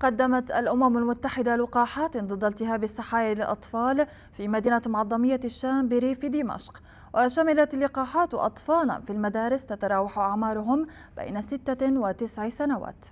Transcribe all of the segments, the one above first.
قدمت الأمم المتحدة لقاحات ضد التهاب السحايا للأطفال في مدينة معظمية الشام بريف دمشق وشملت اللقاحات أطفالا في المدارس تتراوح أعمارهم بين ستة وتسع سنوات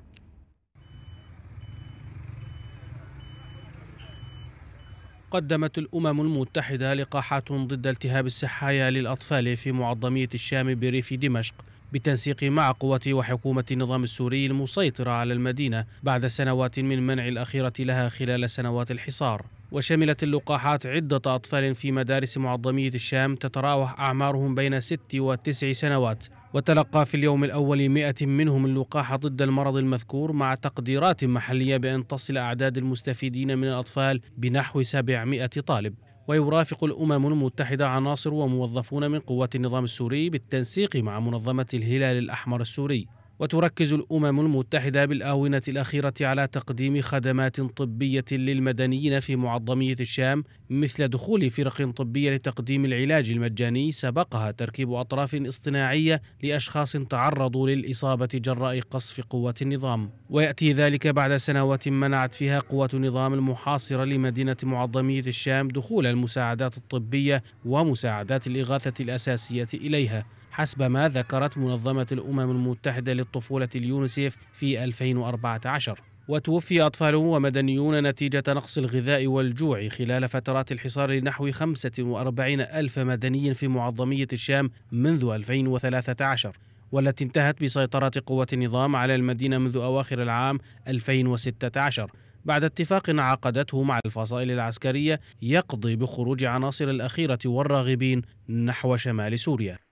قدمت الأمم المتحدة لقاحات ضد التهاب السحايا للأطفال في معظمية الشام بريف دمشق بالتنسيق مع قوة وحكومة النظام السوري المسيطرة على المدينة بعد سنوات من منع الأخيرة لها خلال سنوات الحصار وشملت اللقاحات عدة أطفال في مدارس معظمية الشام تتراوح أعمارهم بين ست وتسع سنوات وتلقى في اليوم الأول مئة منهم اللقاح ضد المرض المذكور مع تقديرات محلية بأن تصل أعداد المستفيدين من الأطفال بنحو 700 طالب ويرافق الأمم المتحدة عناصر وموظفون من قوات النظام السوري بالتنسيق مع منظمة الهلال الأحمر السوري وتركز الامم المتحده بالاونه الاخيره على تقديم خدمات طبيه للمدنيين في معظميه الشام مثل دخول فرق طبيه لتقديم العلاج المجاني سبقها تركيب اطراف اصطناعيه لاشخاص تعرضوا للاصابه جراء قصف قوات النظام وياتي ذلك بعد سنوات منعت فيها قوة النظام المحاصره لمدينه معظميه الشام دخول المساعدات الطبيه ومساعدات الاغاثه الاساسيه اليها حسب ما ذكرت منظمة الأمم المتحدة للطفولة اليونسيف في 2014 وتوفي أطفال ومدنيون نتيجة نقص الغذاء والجوع خلال فترات الحصار لنحو 45 ألف مدني في معظمية الشام منذ 2013 والتي انتهت بسيطرة قوة النظام على المدينة منذ أواخر العام 2016 بعد اتفاق عقدته مع الفصائل العسكرية يقضي بخروج عناصر الأخيرة والراغبين نحو شمال سوريا